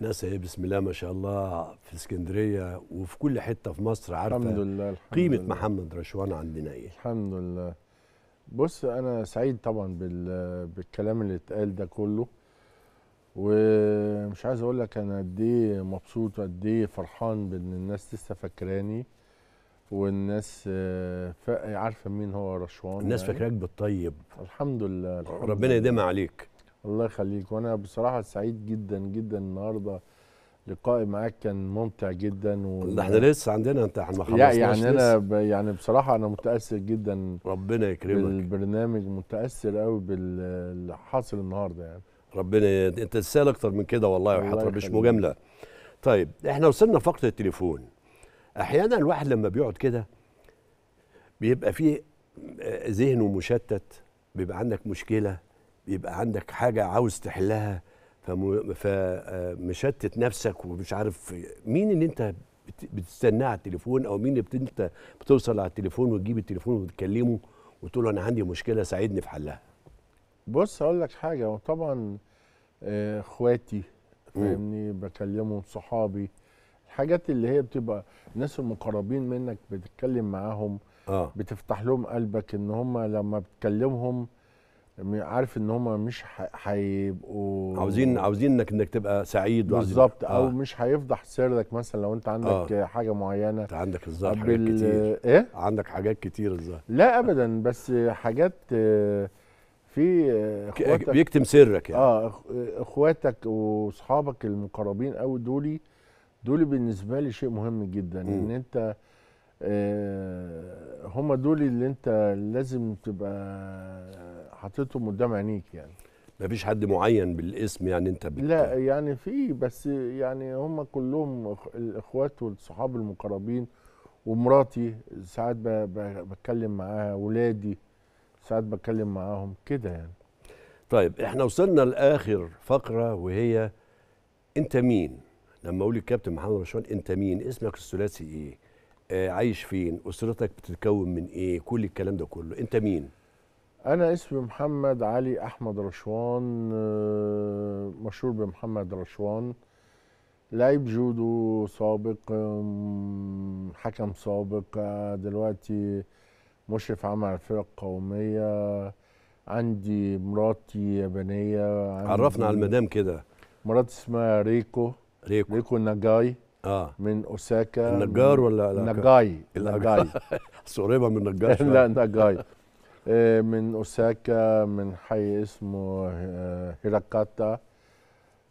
ناس هي بسم الله ما شاء الله في اسكندريه وفي كل حته في مصر عارفه الحمد لله الحمد قيمه لله. محمد رشوان عندنا ايه الحمد لله بص انا سعيد طبعا بالكلام اللي اتقال ده كله ومش عايز اقول لك انا قد ايه مبسوط وقد ايه فرحان بان الناس لسه فاكراني والناس آه، عارفه مين هو رشوان الناس يعني. فاكراك بالطيب الحمد لله الحمد ربنا يديمها عليك الله يخليك وانا بصراحه سعيد جدا جدا النهارده لقائي معاك كان ممتع جدا و... ده احنا لسه عندنا انت احنا ما يعني انا ب... يعني بصراحه انا متاثر جدا ربنا يكرمك بالبرنامج متاثر قوي باللي حاصل النهارده يعني ربنا انت تسال اكتر من كده والله وحتى مش مجامله طيب احنا وصلنا فقط التليفون احيانا الواحد لما بيقعد كده بيبقى فيه آه، ذهنه مشتت بيبقى عندك مشكله يبقى عندك حاجه عاوز تحلها فمشتت آه، نفسك ومش عارف مين اللي انت بتستناه على التليفون او مين اللي انت بتوصل على التليفون وتجيب التليفون وتكلمه وتقول له انا عندي مشكله ساعدني في حلها بص اقول لك حاجه وطبعا آه، اخواتي فاهمني بكلمهم صحابي الحاجات اللي هي بتبقى الناس المقربين منك بتتكلم معاهم آه. بتفتح لهم قلبك ان هم لما بتكلمهم عارف ان هم مش هيبقوا عاوزين عاوزين انك انك تبقى سعيد بالظبط او آه. مش هيفضح سرك مثلا لو انت عندك آه. حاجه معينه انت عندك الظاهر حاجات بال... كتير ايه عندك حاجات كتير الظاهر لا ابدا بس حاجات في اخواتك بيكتم سرك يعني اه اخواتك واصحابك المقربين قوي دولي دول بالنسبه لي شيء مهم جدا م. ان انت آه، هم دول اللي انت لازم تبقى حاططهم قدام عينيك يعني ما فيش حد معين بالاسم يعني انت بت... لا يعني في بس يعني هم كلهم الاخوات والصحاب المقربين ومراتي ساعات بتكلم معاها ولادي ساعات بتكلم معاهم كده يعني طيب احنا وصلنا لاخر فقره وهي انت مين لما اقول الكابتن محمد رشوان انت مين اسمك الثلاثي ايه آه، عايش فين اسرتك بتتكون من ايه كل الكلام ده كله انت مين انا اسمي محمد علي احمد رشوان آه، مشهور بمحمد رشوان لعيب جودو سابق حكم سابق آه، دلوقتي مشرف عام على الفرق القوميه عندي مراتي يابانيه عندي عرفنا على المدام كده مراتي اسمها ريكو ريكو ريكو نجاي اه من اوساكا النجار ولا نجاي نجاي قريبه من نجار لا نجاي آه، من اوساكا من حي اسمه آه، هيراكاتا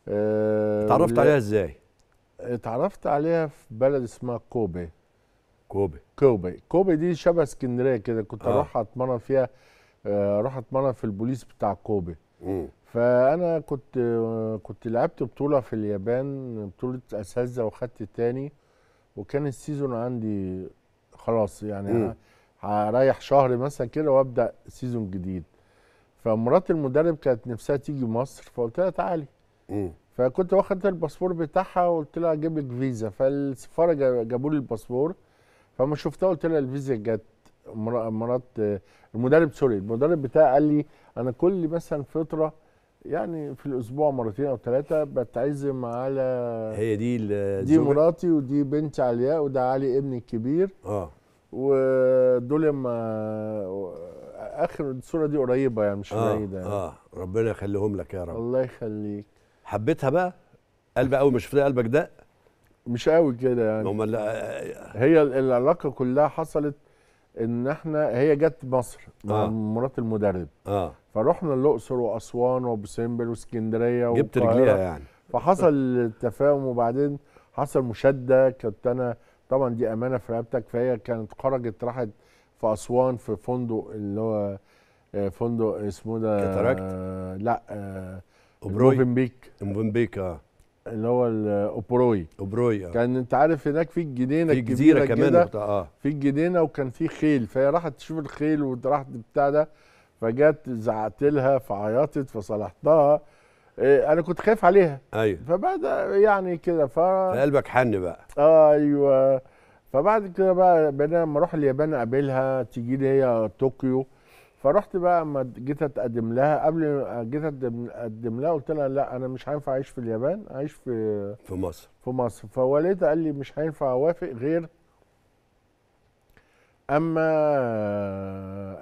اتعرفت آه، عليها ازاي؟ اتعرفت عليها في بلد اسمها كوبي كوبي كوبي كوبي دي شبه اسكندريه كده كنت آه. اروح اتمرن فيها اروح اتمرن في البوليس بتاع كوبي مم. فانا كنت كنت لعبت بطوله في اليابان بطوله اساتذه وخدت تاني وكان السيزون عندي خلاص يعني هريح شهر مثلا كده وابدا سيزون جديد فمرات المدرب كانت نفسها تيجي مصر فقلت لها تعالي فكنت واخد الباسبور بتاعها وقلت لها اجيب لك فيزا فالسفاره جابوا لي الباسبور فما شفتها قلت لها الفيزا جت مرات المدرب سوري المدرب بتاعي قال لي انا كل مثلا فتره يعني في الاسبوع مرتين او ثلاثه بتعزم على هي دي دي مراتي ودي بنتي علياء وده علي ابني الكبير اه ودول لما اخر الصوره دي قريبه يعني مش آه بعيده يعني. اه ربنا يخليهم لك يا رب الله يخليك حبيتها بقى قلب قوي مش فاضي قلبك ده مش قوي كده يعني هي العلاقه كلها حصلت ان احنا هي جت مصر آه. مرات المدرب اه فروحنا الاقصر واسوان وابو سمبل واسكندريه جبت رجليها يعني فحصل تفاهم وبعدين حصل مشده كنت انا طبعا دي امانه في رقبتك فهي كانت خرجت راحت في اسوان في فندق اللي هو آه، فندق اسمه ده كتراكت آه لا آه موفنبيك موفنبيك اه اللي هو الاوبروي اوبروي اه كان انت عارف هناك في الجنينه في الجزيره كمان اه في الجنينه وكان في خيل فهي راحت تشوف الخيل وراحت بتاع ده فجت زعقت لها فعيطت فصلحتها إيه انا كنت خايف عليها ايوه فبدا يعني كده ف فقلبك حن بقى آه ايوه فبعد كده بقى بدأنا لما اروح اليابان اقابلها تيجي لي هي طوكيو فرحت بقى اما جيت اتقدم لها قبل ما جيت اتقدم لها قلت لها لا انا مش هينفع اعيش في اليابان اعيش في في مصر في مصر فوالدها قال لي مش هينفع اوافق غير اما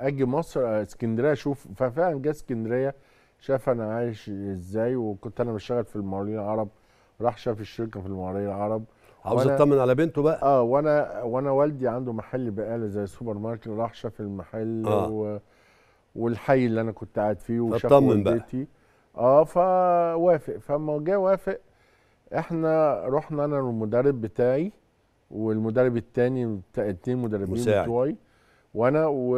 اجي مصر اسكندريه اشوف ففعلا جه اسكندريه شاف انا عايش ازاي وكنت انا بشتغل في المقاولين العرب راح شاف الشركه في المقاولين العرب عاوز اطمن على بنته بقى اه وانا وانا والدي عنده محل بقاله زي سوبر ماركت راح شاف المحل آه. و والحي اللي انا كنت قاعد فيه وشاف والدتي اه فوافق فما جه وافق احنا رحنا انا والمدرب بتاعي والمدرب الثاني اثنين مدربين بتوعي وانا و...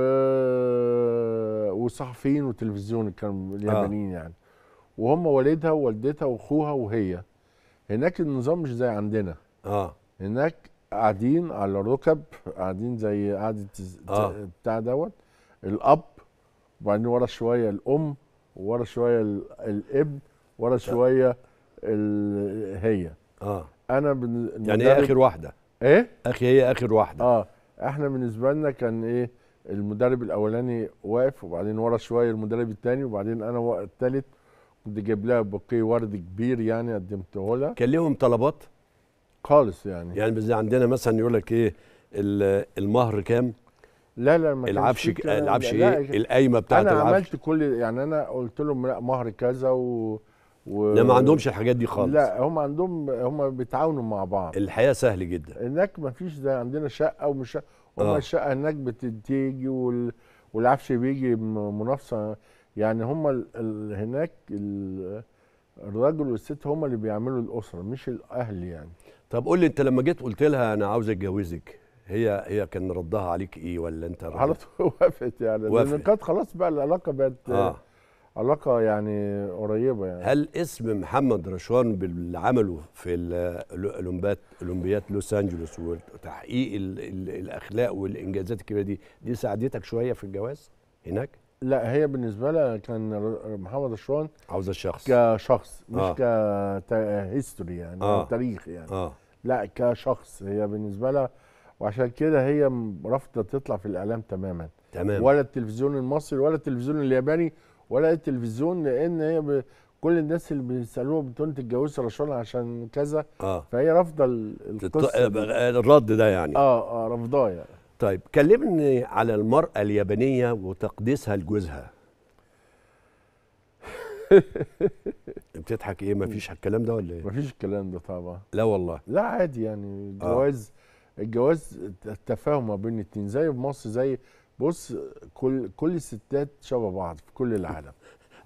وصحفيين وتلفزيون كانوا اليابانيين آه. يعني وهم والدها ووالدتها واخوها وهي هناك النظام مش زي عندنا اه هناك قاعدين على الركب قاعدين زي قاعده آه. بتاع دوت الاب وبعدين ورا شويه الام ورا شويه الابن ورا شويه هي اه انا بن... يعني هي اخر واحده ايه اخي هي اخر واحده اه احنا بالنسبه لنا كان ايه المدرب الاولاني واقف وبعدين ورا شويه المدرب الثاني وبعدين انا الثالث كنت جايب لها بوكيه ورد كبير يعني قدمته لها كان ليهم طلبات خالص يعني يعني زي عندنا مثلا يقول لك ايه المهر كام لا لا ما العفش العفش ايه القايمه بتاعت انا عملت كل يعني انا قلت لهم لا مهر كذا و و... لا ما عندهمش الحاجات دي خالص لا هم عندهم هم بيتعاونوا مع بعض الحياه سهل جدا هناك ما فيش ده عندنا شقه ومش شقه هم آه. الشقه هناك بتيجي وال... والعفش بيجي منافسه يعني هم ال... ال... هناك ال... الراجل والست هم اللي بيعملوا الاسره مش الاهل يعني طب قول لي انت لما جيت قلت لها انا عاوز اتجوزك هي هي كان ردها عليك ايه ولا انت على طول وقفت يعني وقفت. لان كانت خلاص بقى العلاقه بقت آه. علاقه يعني قريبه يعني هل اسم محمد رشوان باللي عمله في الاولمبيات اولمبيات لوس انجلوس وتحقيق الـ الـ الاخلاق والانجازات الكبيره دي دي ساعدتك شويه في الجواز هناك؟ لا هي بالنسبه لها كان محمد رشوان عاوز الشخص كشخص مش آه. كهيستوري يعني آه. تاريخ يعني آه. لا كشخص هي بالنسبه لها وعشان كده هي رافضه تطلع في الاعلام تماما تمام ولا التلفزيون المصري ولا التلفزيون الياباني ولا التلفزيون لان هي ب... كل الناس اللي بيسالوها بتقول انت اتجوزت رشوان عشان كذا آه. فهي رافضه القصه آه، آه، الرد ده يعني اه اه رافضاه يعني طيب كلمني على المراه اليابانيه وتقديسها لجوزها بتضحك ايه مفيش الكلام ده ولا ايه مفيش الكلام ده طبعا لا والله لا عادي يعني آه. جواز آه. الجواز التفاهم ما بين الاتنين زي في مصر زي بص كل كل الستات شبه بعض في كل العالم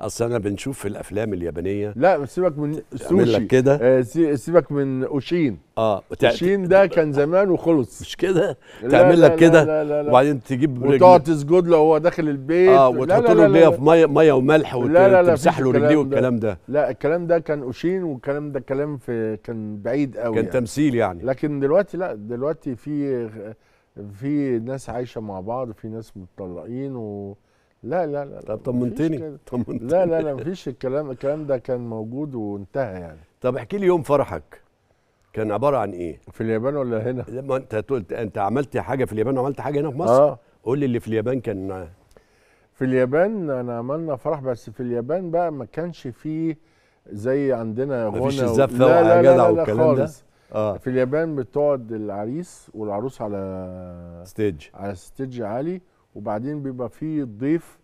اصل انا بنشوف في الافلام اليابانيه لا سيبك من سوشي لك كده آه سيبك من اوشين اه اوشين ده كان زمان وخلص مش كده تعمل لك كده وبعدين تجيب وتقعد تسجد له وهو داخل البيت اه وتحط له رجليه في ميه ميه وملح وتمسح له رجليه والكلام ده لا الكلام ده كان اوشين والكلام ده كلام في كان بعيد قوي كان يعني. تمثيل يعني لكن دلوقتي لا دلوقتي في في ناس عايشه مع بعض وفي ناس متطلقين و لا لا لا طب طمنتني طمنتني لا لا لا مفيش الكلام الكلام ده كان موجود وانتهى يعني طب احكي لي يوم فرحك كان عباره عن ايه؟ في اليابان ولا هنا؟ لما انت انت عملت حاجه في اليابان وعملت حاجه هنا في مصر؟ اه قول لي اللي في اليابان كان في اليابان انا عملنا فرح بس في اليابان بقى ما كانش فيه زي عندنا غنى مفيش الزفه لا والكلام ده آه. في اليابان بتقعد العريس والعروس على ستيج على ستيج عالي وبعدين بيبقى فيه ضيف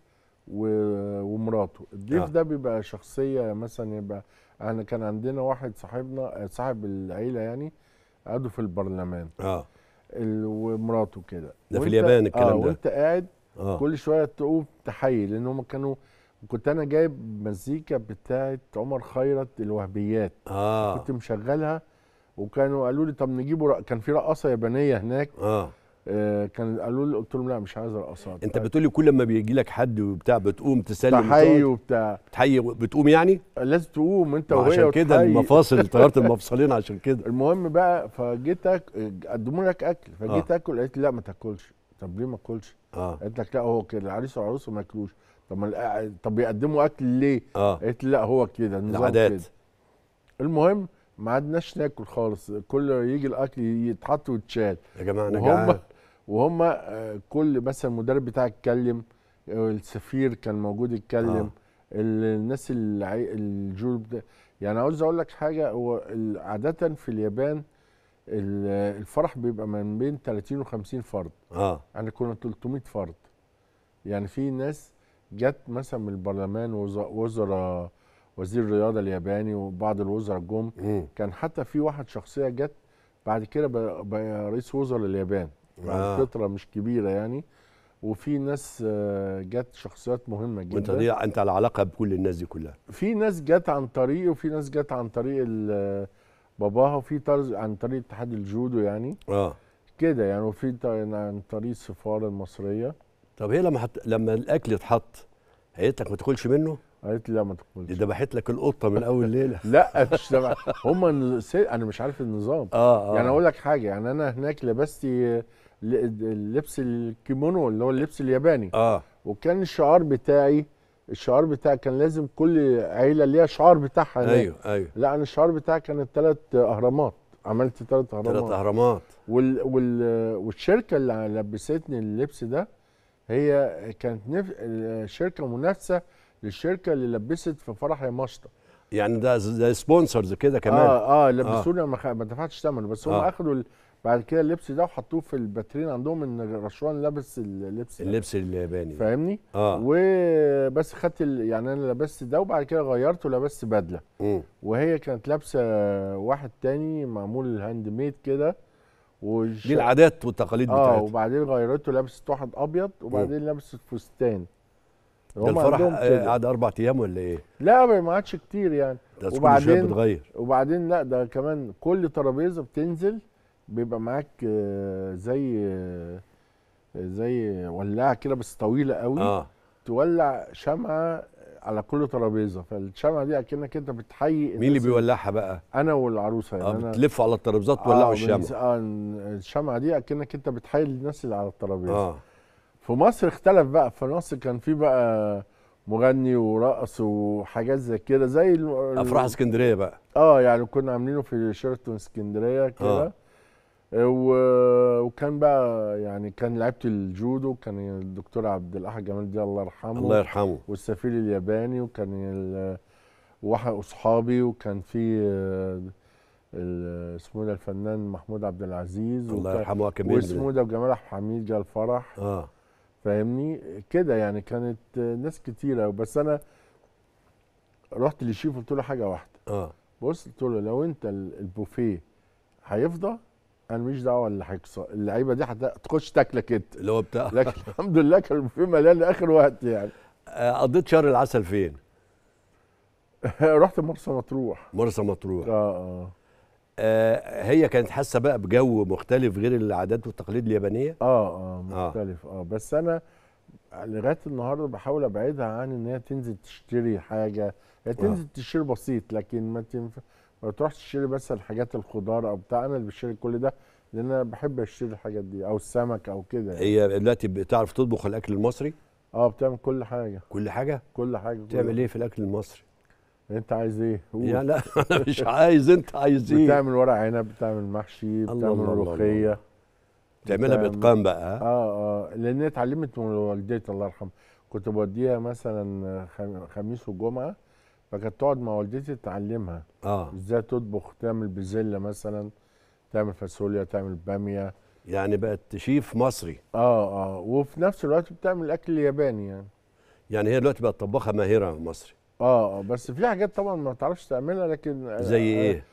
ومراته الضيف آه. ده بيبقى شخصيه مثلا يبقى احنا كان عندنا واحد صاحبنا صاحب العيله يعني قعدوا في البرلمان اه ومراته كده ده في اليابان الكلام آه ده وانت قاعد آه. كل شويه تقوم تحيي لان هم كانوا كنت انا جايب مزيكا بتاعه عمر خيرت الوهبيات آه. كنت مشغلها وكانوا قالوا لي طب نجيبه كان في رقاصه يابانيه هناك آه. آه، كان قالوا لي قلت لهم لا مش عايز رقصات انت بتقول لي كل ما بيجي لك حد وبتاع بتقوم تسلم تحيي وبتاع تحيي بتقوم يعني آه، لازم تقوم انت وهي عشان كده المفاصل طيرت المفصلين عشان كده المهم بقى فجيت قدموا لك اكل فجيت آه. اكل قالت لي لا ما تاكلش طب ليه ما اكلش آه. قالت لك لا هو كده العريس والعروسه ما ياكلوش طب آه، طب بيقدموا اكل ليه آه. قالت لي لا هو كده العادات كده. المهم ما عدناش ناكل خالص كل يجي الاكل يتحط ويتشال يا جماعه انا جعان وهم آه، كل مثلا المدرب بتاعك اتكلم آه، السفير كان موجود اتكلم آه. الناس اللي الجول يعني عاوز اقول لك حاجه هو عاده في اليابان الفرح بيبقى من بين 30 و50 فرد اه يعني كنا 300 فرد يعني في ناس جت مثلا من البرلمان وزراء وزير الرياضه الياباني وبعض الوزراء جم كان حتى في واحد شخصيه جت بعد كده بقى رئيس وزراء اليابان آه. فتره مش كبيره يعني وفي ناس آه، جت شخصيات مهمه جدا وانت دي انت على علاقه بكل الناس دي كلها في ناس جت عن طريقي وفي ناس جت عن طريق آه، باباها وفي طرز عن طريق اتحاد الجودو يعني اه كده يعني وفي يعني عن طريق السفاره المصريه طب هي لما حت... لما الاكل اتحط قالت لك ما تاكلش منه؟ قالت لي لا ما تاكلش ذبحت لك القطه من اول ليله لا مش هم انا مش عارف النظام اه اه يعني اقول لك حاجه يعني انا هناك لبستي لبس الكيمونو اللي هو اللبس الياباني اه وكان الشعار بتاعي الشعار بتاعي كان لازم كل عيله ليها شعار بتاعها ايوه ايوه لا انا الشعار بتاعي كان الثلاث اهرامات عملت ثلاث اهرامات ثلاث اهرامات وال وال والشركه اللي لبستني اللبس ده هي كانت نف... شركه منافسه للشركه اللي لبست في فرح يا مشطه يعني ده زي سبونسرز كده كمان اه اه, آه. لبسوني آه. ما دفعتش ثمنه بس هم آه. اخذوا بعد كده اللبس ده وحطوه في الباترين عندهم ان رشوان لابس اللبس اللبس الياباني فاهمني اه وبس خدت يعني انا لبست ده وبعد كده غيرته ولبست بدله وهي كانت لابسه واحد تاني معمول هاند ميد كده وش... دي العادات والتقاليد آه، بتاعتها اه وبعدين غيرته لبست واحد ابيض وبعدين لبست فستان ده الفرح قعد اربع ايام ولا ايه؟ لا ما عادش كتير يعني ده وبعدين بتغير وبعدين لا ده كمان كل ترابيزه بتنزل بيبقى معاك آه، زي آه، زي ولاعه كده بس طويله قوي آه. تولع شمعه على كل ترابيزه فالشمعه دي اكنك انت بتحيي مين اللي بيولعها بقى؟ انا والعروسه يعني آه بتلف على الترابيزات آه، تولعوا آه الشمعه اه الشمعه دي اكنك انت بتحيي الناس اللي على الترابيزه آه. في مصر اختلف بقى في مصر كان في بقى مغني ورقص وحاجات زي كده زي افراح اسكندريه بقى اه يعني كنا عاملينه في شيرتون اسكندريه كده آه. آه، وكان بقى يعني كان لعيبه الجودو كان الدكتور عبد الاحد جمال دي الله يرحمه الله يرحمه والسفير الياباني وكان واحد اصحابي وكان في آه، اسمه ده الفنان محمود عبد العزيز الله يرحمه كمان واسمه إيه؟ ده وجمال عبد الحميد جه الفرح اه فاهمني كده يعني كانت ناس كتيره بس انا رحت للشيف قلت له حاجه واحده اه بص قلت له لو انت البوفيه هيفضى انا ماليش دعوه اللي هيحصل اللعيبه دي هتخش تاكلك انت اللي هو بتاع لكن الحمد لله كان في ملان لاخر وقت يعني آه، قضيت شهر العسل فين؟ رحت مرسى مطروح مرسى مطروح آه،, اه اه هي كانت حاسه بقى بجو مختلف غير العادات والتقاليد اليابانيه اه اه مختلف اه, آه بس انا لغايه النهارده بحاول ابعدها عن ان هي تنزل تشتري حاجه هي تنزل آه. تشتري بسيط لكن ما تنفع ما تروحش تشتري بس الحاجات الخضار او بتاع انا اللي بشتري كل ده لان انا بحب اشتري الحاجات دي او السمك او كده يعني. هي دلوقتي بتعرف تطبخ الاكل المصري؟ اه بتعمل كل حاجه كل حاجه؟ كل حاجه بتعمل ايه في الاكل المصري؟ انت عايز ايه؟ قول لا انا مش عايز انت عايز ايه؟ بتعمل ورق عنب بتعمل محشي بتعمل ملوخيه بتعملها باتقان بقى اه اه لان اتعلمت من والدتي الله يرحمها كنت بوديها مثلا خميس وجمعه فكانت تقعد مع والدتي تعلمها اه ازاي تطبخ تعمل بزله مثلا تعمل فاصوليا تعمل باميه يعني بقت شيف مصري اه اه وفي نفس الوقت بتعمل اكل ياباني يعني يعني هي دلوقتي بقت طباخه ماهره مصري اه اه بس في حاجات طبعا ما تعرفش تعملها لكن آه، زي آه، ايه؟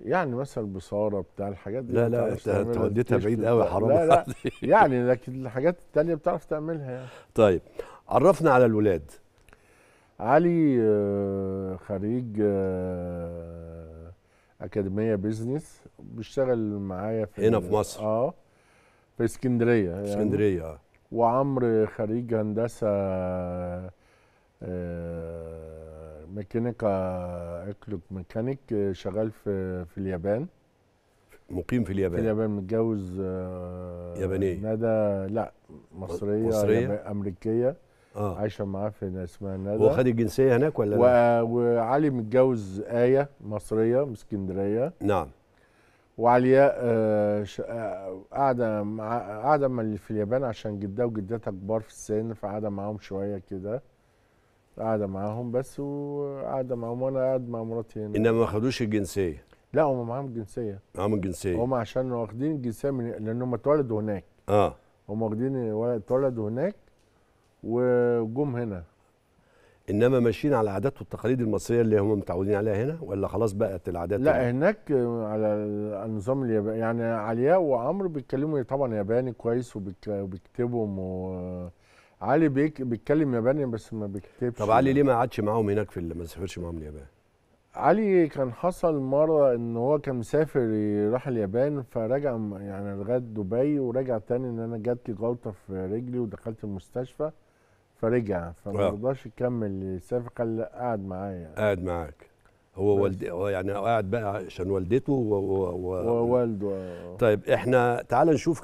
يعني مثلا البصاره بتاع الحاجات دي لا لا انت وديتها بعيد قوي حرام لا لا يعني لكن الحاجات التانيه بتعرف تعملها يعني طيب عرفنا على الولاد علي آه، خريج آه، اكاديميه بيزنس بيشتغل معايا في هنا في مصر اه في اسكندريه يعني اسكندريه اه وعمرو خريج هندسه آه، ميكانيكا اكلوك ميكانيك شغال في في اليابان مقيم في اليابان في اليابان متجوز يابانيه ندى لا مصريه مصريه امريكيه اه عايشه معاه في اسمها ندى هو خد الجنسيه هناك ولا و... لا؟ وعلي متجوز ايه مصريه من اسكندريه نعم وعلياء آه، آه، قاعده مع قاعده في اليابان عشان جدها وجدتها كبار في السن فقاعده معاهم شويه كده قاعده معاهم بس وقاعده معاهم وانا قاعد مع مراتي هنا انما ما خدوش الجنسيه لا هم معاهم الجنسيه معاهم الجنسيه هم عشان واخدين الجنسيه من لان هم اتولدوا هناك اه هم واخدين اتولدوا هناك وجم هنا انما ماشيين على العادات والتقاليد المصريه اللي هم متعودين عليها هنا ولا خلاص بقت العادات لا اللي... هناك على النظام الياباني يعني علياء وعمرو بيتكلموا طبعا ياباني كويس وبيكتبهم و... علي بيك بيتكلم ياباني بس ما بيكتبش طب علي يعني. ليه ما قعدش معاهم هناك في ما سافرش معاهم اليابان علي كان حصل مره ان هو كان مسافر راح اليابان فرجع يعني لغايه دبي ورجع تاني ان انا جات لي غلطه في رجلي ودخلت المستشفى فرجع فما رضاش يكمل يسافر قال لا قاعد معايا قاعد معاك هو والدي هو يعني قاعد بقى عشان والدته ووالده و... و... و... آه. طيب احنا تعال نشوف